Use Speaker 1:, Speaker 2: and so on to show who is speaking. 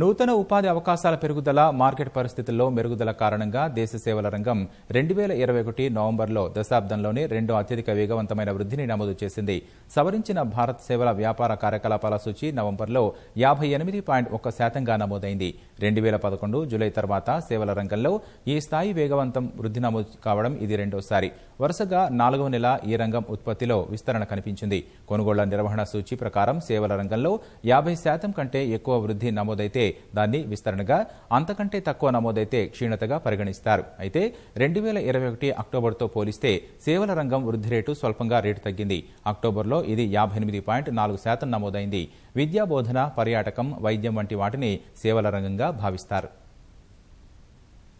Speaker 1: నూతన ఉపాధి అవకాశాల పెరుగుదల మార్కెట్ పరిస్థితుల్లో మెరుగుదల కారణంగా దేశ సేవల రంగం రెండు వేల ఇరవై ఒకటి నవంబర్లో దశాబ్దంలోనే రెండో అత్యధిక వేగవంతమైన వృద్ధిని నమోదు చేసింది సవరించిన భారత్ సేవల వ్యాపార కార్యకలాపాల సూచి నవంబర్లో యాభై ఎనిమిది పాయింట్ ఒక్క శాతంగా నమోదైంది రెండు వేల పదకొండు జులై తర్వాత సేవల రంగంలో ఈ స్థాయి వేగవంతం వృద్ధి నమోదు కావడం ఇది రెండోసారి వరుసగా నాలుగవ నెల ఈ రంగం ఉత్పత్తిలో విస్తరణ కనిపించింది కొనుగోళ్ల నిర్వహణ సూచి ప్రకారం సేవల రంగంలో యాభై శాతం కంటే ఎక్కువ వృద్ధి నమోదైతే నమోదైతే దాన్ని విస్తరణగా అంతకంటే తక్కువ నమోదైతే క్షీణతగా పరిగణిస్తారు అయితే రెండు వేల ఇరవై ఒకటి అక్టోబర్తో పోలిస్తే సేవల రంగం వృద్ధి రేటు స్వల్పంగా రేటు తగ్గింది అక్టోబర్లో ఇది యాభై ఎనిమిది పాయింట్ నాలుగు శాతం నమోదైంది విద్యా బోధన పర్యాటకం వైద్యం వంటి వాటిని సేవల రంగంగా భావిస్తారు